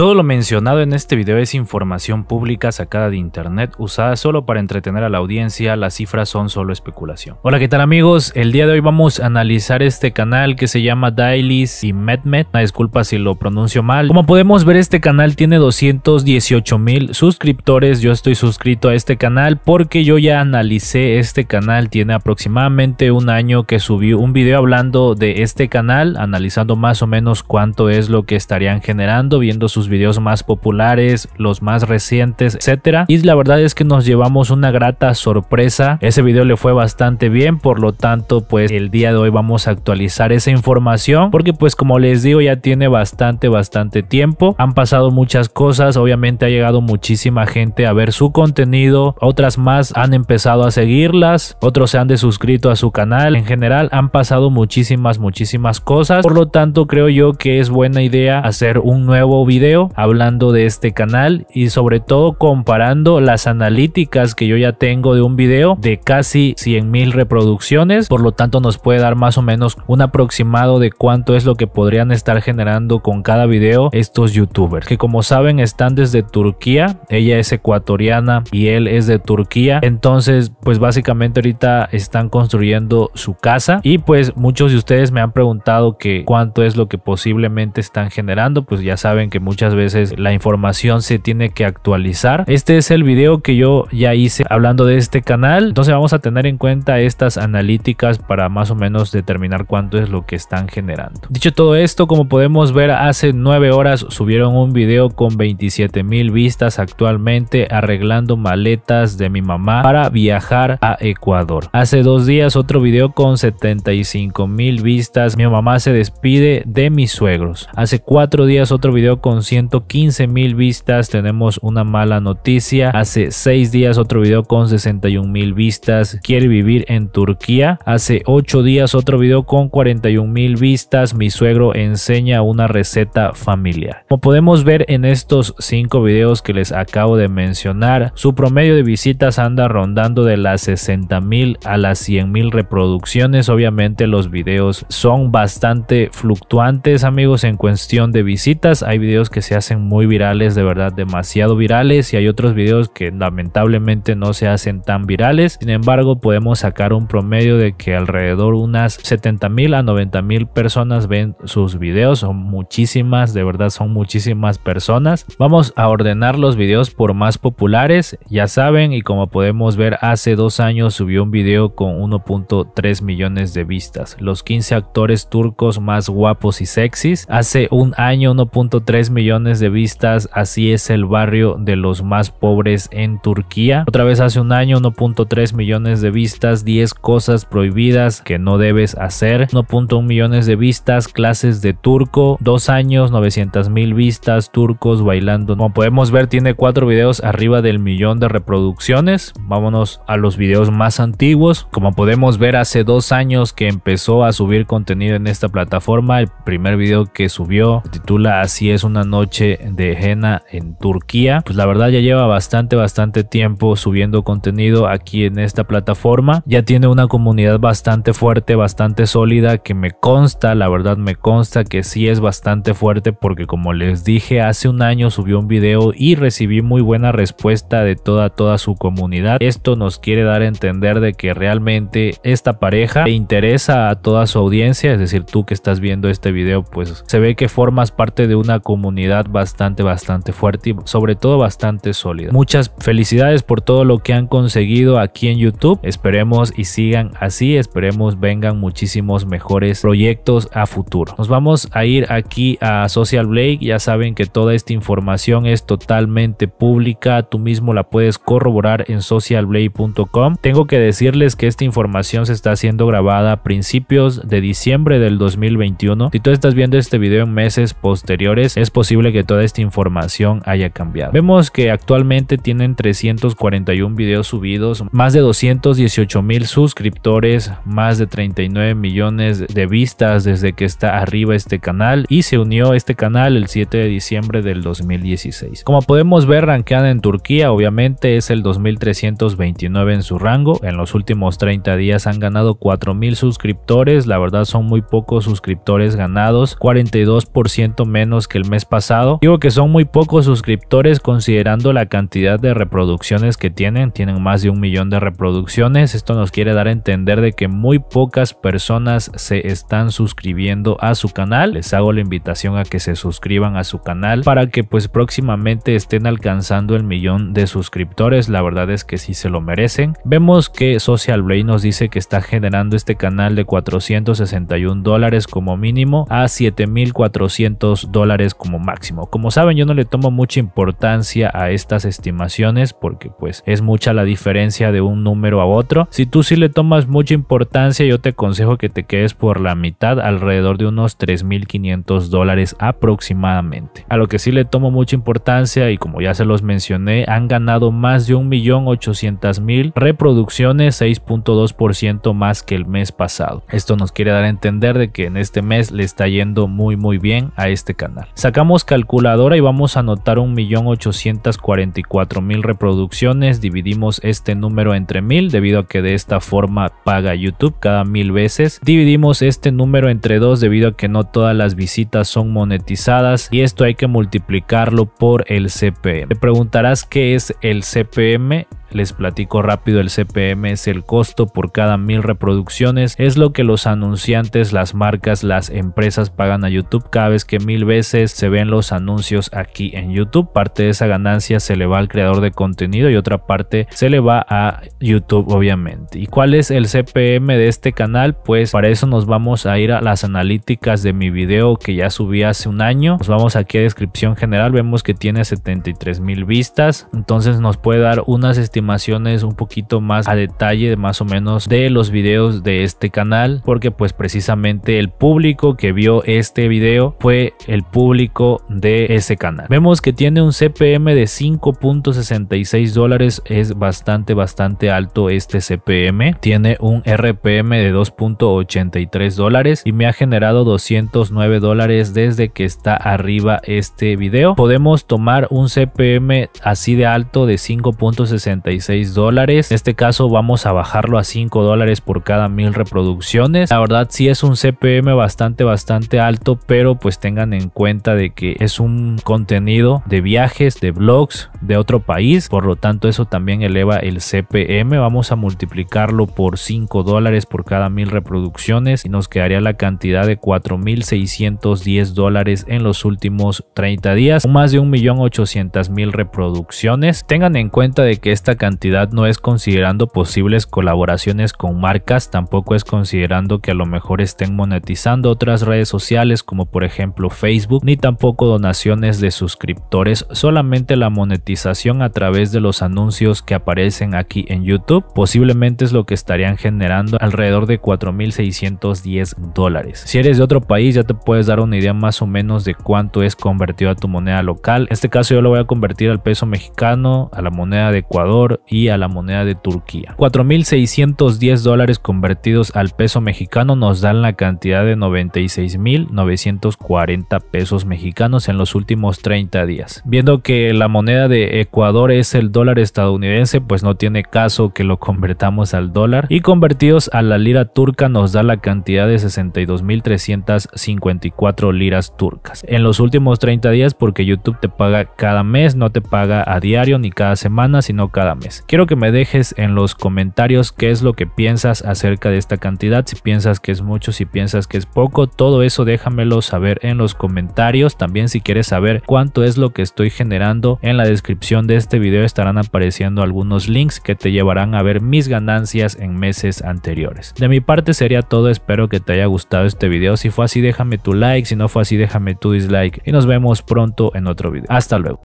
Todo lo mencionado en este video es información pública sacada de internet usada solo para entretener a la audiencia, las cifras son solo especulación. Hola qué tal amigos, el día de hoy vamos a analizar este canal que se llama Dailies y MedMed, una disculpa si lo pronuncio mal. Como podemos ver este canal tiene 218 mil suscriptores, yo estoy suscrito a este canal porque yo ya analicé este canal, tiene aproximadamente un año que subió un video hablando de este canal, analizando más o menos cuánto es lo que estarían generando viendo sus videos más populares, los más recientes, etcétera. Y la verdad es que nos llevamos una grata sorpresa. Ese video le fue bastante bien, por lo tanto, pues el día de hoy vamos a actualizar esa información porque pues como les digo ya tiene bastante bastante tiempo. Han pasado muchas cosas, obviamente ha llegado muchísima gente a ver su contenido, otras más han empezado a seguirlas, otros se han suscrito a su canal. En general han pasado muchísimas muchísimas cosas, por lo tanto creo yo que es buena idea hacer un nuevo video hablando de este canal y sobre todo comparando las analíticas que yo ya tengo de un video de casi 100 mil reproducciones por lo tanto nos puede dar más o menos un aproximado de cuánto es lo que podrían estar generando con cada video estos youtubers que como saben están desde Turquía ella es ecuatoriana y él es de Turquía entonces pues básicamente ahorita están construyendo su casa y pues muchos de ustedes me han preguntado que cuánto es lo que posiblemente están generando pues ya saben que muchos muchas veces la información se tiene que actualizar. Este es el video que yo ya hice hablando de este canal. Entonces vamos a tener en cuenta estas analíticas para más o menos determinar cuánto es lo que están generando. Dicho todo esto, como podemos ver, hace nueve horas subieron un video con 27 mil vistas actualmente arreglando maletas de mi mamá para viajar a Ecuador. Hace dos días otro video con 75 mil vistas. Mi mamá se despide de mis suegros. Hace cuatro días otro video con 115 mil vistas. Tenemos una mala noticia. Hace 6 días otro video con 61 mil vistas. Quiere vivir en Turquía. Hace 8 días otro video con 41 mil vistas. Mi suegro enseña una receta familiar. Como podemos ver en estos 5 videos que les acabo de mencionar, su promedio de visitas anda rondando de las 60 mil a las 100 mil reproducciones. Obviamente los videos son bastante fluctuantes amigos en cuestión de visitas. Hay videos que se hacen muy virales, de verdad demasiado virales y hay otros videos que lamentablemente no se hacen tan virales. Sin embargo, podemos sacar un promedio de que alrededor unas 70 mil a 90 mil personas ven sus videos. Son muchísimas, de verdad son muchísimas personas. Vamos a ordenar los videos por más populares. Ya saben y como podemos ver hace dos años subió un video con 1.3 millones de vistas. Los 15 actores turcos más guapos y sexys. Hace un año 1.3 millones de vistas, así es el barrio de los más pobres en Turquía. Otra vez hace un año 1.3 millones de vistas, 10 cosas prohibidas que no debes hacer, 1.1 millones de vistas, clases de turco, dos años 900 mil vistas, turcos bailando. Como podemos ver tiene cuatro videos arriba del millón de reproducciones. Vámonos a los videos más antiguos. Como podemos ver hace dos años que empezó a subir contenido en esta plataforma, el primer video que subió titula Así es una noche de Jena en Turquía. Pues la verdad ya lleva bastante, bastante tiempo subiendo contenido aquí en esta plataforma. Ya tiene una comunidad bastante fuerte, bastante sólida, que me consta, la verdad me consta que sí es bastante fuerte porque como les dije, hace un año subió un vídeo y recibí muy buena respuesta de toda, toda su comunidad. Esto nos quiere dar a entender de que realmente esta pareja le interesa a toda su audiencia, es decir, tú que estás viendo este vídeo pues se ve que formas parte de una comunidad bastante, bastante fuerte y sobre todo bastante sólida. Muchas felicidades por todo lo que han conseguido aquí en YouTube. Esperemos y sigan así. Esperemos vengan muchísimos mejores proyectos a futuro. Nos vamos a ir aquí a Social Blake. Ya saben que toda esta información es totalmente pública. Tú mismo la puedes corroborar en socialblade.com. Tengo que decirles que esta información se está haciendo grabada a principios de diciembre del 2021. Si tú estás viendo este video en meses posteriores, es posible que toda esta información haya cambiado. Vemos que actualmente tienen 341 videos subidos, más de 218 mil suscriptores, más de 39 millones de vistas desde que está arriba este canal y se unió este canal el 7 de diciembre del 2016. Como podemos ver, rankeada en Turquía, obviamente es el 2329 en su rango. En los últimos 30 días han ganado 4 mil suscriptores, la verdad son muy pocos suscriptores ganados, 42% menos que el mes pasado Digo que son muy pocos suscriptores considerando la cantidad de reproducciones que tienen. Tienen más de un millón de reproducciones. Esto nos quiere dar a entender de que muy pocas personas se están suscribiendo a su canal. Les hago la invitación a que se suscriban a su canal para que pues próximamente estén alcanzando el millón de suscriptores. La verdad es que sí se lo merecen. Vemos que Social Blade nos dice que está generando este canal de 461 dólares como mínimo a 7400 dólares como máximo máximo. Como saben, yo no le tomo mucha importancia a estas estimaciones porque pues es mucha la diferencia de un número a otro. Si tú sí le tomas mucha importancia, yo te aconsejo que te quedes por la mitad, alrededor de unos 3.500 dólares aproximadamente. A lo que sí le tomo mucha importancia y como ya se los mencioné, han ganado más de 1.800.000 reproducciones, 6.2% más que el mes pasado. Esto nos quiere dar a entender de que en este mes le está yendo muy muy bien a este canal. Sacamos calculadora y vamos a anotar 1.844.000 reproducciones. Dividimos este número entre mil debido a que de esta forma paga YouTube cada mil veces. Dividimos este número entre dos debido a que no todas las visitas son monetizadas y esto hay que multiplicarlo por el CPM. Te preguntarás qué es el CPM. Les platico rápido, el CPM es el costo por cada mil reproducciones, es lo que los anunciantes, las marcas, las empresas pagan a YouTube cada vez que mil veces se ven los anuncios aquí en YouTube. Parte de esa ganancia se le va al creador de contenido y otra parte se le va a YouTube obviamente. ¿Y cuál es el CPM de este canal? Pues para eso nos vamos a ir a las analíticas de mi video que ya subí hace un año. Nos vamos aquí a descripción general, vemos que tiene 73 mil vistas, entonces nos puede dar unas estimaciones animaciones un poquito más a detalle de más o menos de los videos de este canal porque pues precisamente el público que vio este video fue el público de ese canal. Vemos que tiene un CPM de 5.66 dólares, es bastante bastante alto este CPM, tiene un RPM de 2.83 dólares y me ha generado 209 dólares desde que está arriba este video. Podemos tomar un CPM así de alto de 5.66 dólares. En este caso vamos a bajarlo a 5 dólares por cada mil reproducciones. La verdad sí es un CPM bastante, bastante alto, pero pues tengan en cuenta de que es un contenido de viajes, de blogs de otro país. Por lo tanto, eso también eleva el CPM. Vamos a multiplicarlo por 5 dólares por cada mil reproducciones y nos quedaría la cantidad de 4.610 dólares en los últimos 30 días. Más de 1.800.000 reproducciones. Tengan en cuenta de que esta cantidad no es considerando posibles colaboraciones con marcas, tampoco es considerando que a lo mejor estén monetizando otras redes sociales como por ejemplo Facebook, ni tampoco donaciones de suscriptores, solamente la monetización a través de los anuncios que aparecen aquí en YouTube, posiblemente es lo que estarían generando alrededor de 4.610 dólares. Si eres de otro país ya te puedes dar una idea más o menos de cuánto es convertido a tu moneda local. En este caso yo lo voy a convertir al peso mexicano, a la moneda de Ecuador, y a la moneda de Turquía. 4.610 dólares convertidos al peso mexicano nos dan la cantidad de 96.940 pesos mexicanos en los últimos 30 días. Viendo que la moneda de Ecuador es el dólar estadounidense, pues no tiene caso que lo convertamos al dólar y convertidos a la lira turca nos da la cantidad de 62.354 liras turcas. En los últimos 30 días porque YouTube te paga cada mes, no te paga a diario ni cada semana, sino cada mes. Quiero que me dejes en los comentarios qué es lo que piensas acerca de esta cantidad, si piensas que es mucho, si piensas que es poco, todo eso déjamelo saber en los comentarios. También si quieres saber cuánto es lo que estoy generando, en la descripción de este video estarán apareciendo algunos links que te llevarán a ver mis ganancias en meses anteriores. De mi parte sería todo, espero que te haya gustado este video, si fue así déjame tu like, si no fue así déjame tu dislike y nos vemos pronto en otro video. Hasta luego.